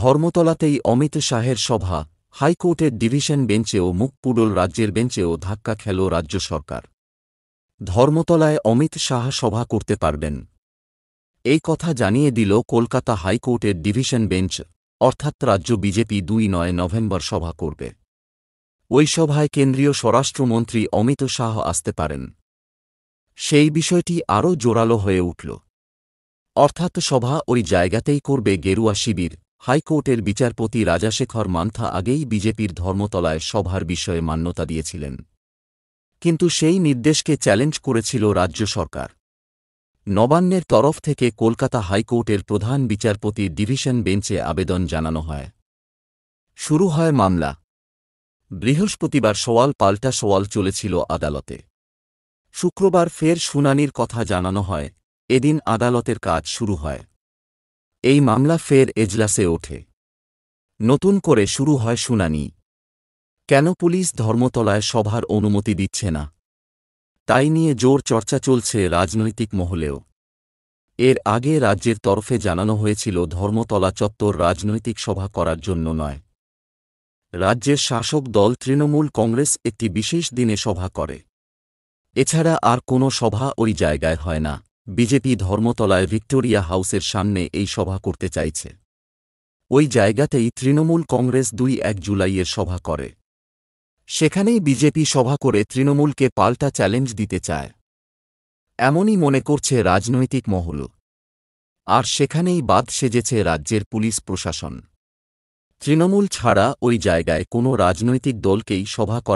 ধর্মতলাতেই অমিত শাহের সভা হাইকোর্টের ডিভিশন বেঞ্চেও মুখপুডল রাজ্যের বেঞ্চেও ধাক্কা খেল রাজ্য সরকার ধর্মতলায় অমিত শাহ সভা করতে পারবেন এই কথা জানিয়ে দিল কলকাতা হাইকোর্টের ডিভিশন বেঞ্চ অর্থাৎ রাজ্য বিজেপি দুই নয় নভেম্বর সভা করবে ওই সভায় কেন্দ্রীয় স্বরাষ্ট্রমন্ত্রী অমিত শাহ আসতে পারেন সেই বিষয়টি আরও জোরালো হয়ে উঠল অর্থাৎ সভা ওই জায়গাতেই করবে গেরুয়া শিবির হাইকোর্টের বিচারপতি রাজাশেখর মান্থা আগেই বিজেপির ধর্মতলায় সভার বিষয়ে মান্যতা দিয়েছিলেন কিন্তু সেই নির্দেশকে চ্যালেঞ্জ করেছিল রাজ্য সরকার নবান্নের তরফ থেকে কলকাতা হাইকোর্টের প্রধান বিচারপতি ডিভিশন বেঞ্চে আবেদন জানানো হয় শুরু হয় মামলা বৃহস্পতিবার সওয়াল পাল্টা সওয়াল চলেছিল আদালতে শুক্রবার ফের শুনানির কথা জানানো হয় এদিন আদালতের কাজ শুরু হয় এই মামলা ফের এজলাসে ওঠে নতুন করে শুরু হয় শুনানি কেন পুলিশ ধর্মতলায় সভার অনুমতি দিচ্ছে না তাই নিয়ে জোর চর্চা চলছে রাজনৈতিক মহলেও এর আগে রাজ্যের তরফে জানানো হয়েছিল ধর্মতলা চত্বর রাজনৈতিক সভা করার জন্য নয় রাজ্যের শাসক দল তৃণমূল কংগ্রেস একটি বিশেষ দিনে সভা করে এছাড়া আর কোনো সভা ওই জায়গায় হয় না বিজেপি ধর্মতলায় ভিক্টোরিয়া হাউসের সামনে এই সভা করতে চাইছে ওই জায়গাতেই তৃণমূল কংগ্রেস দুই এক জুলাইয়ের সভা করে সেখানেই বিজেপি সভা করে তৃণমূলকে পাল্টা চ্যালেঞ্জ দিতে চায় এমনই মনে করছে রাজনৈতিক মহল আর সেখানেই বাদ সেজেছে রাজ্যের পুলিশ প্রশাসন তৃণমূল ছাড়া ওই জায়গায় কোনো রাজনৈতিক দলকেই সভা করা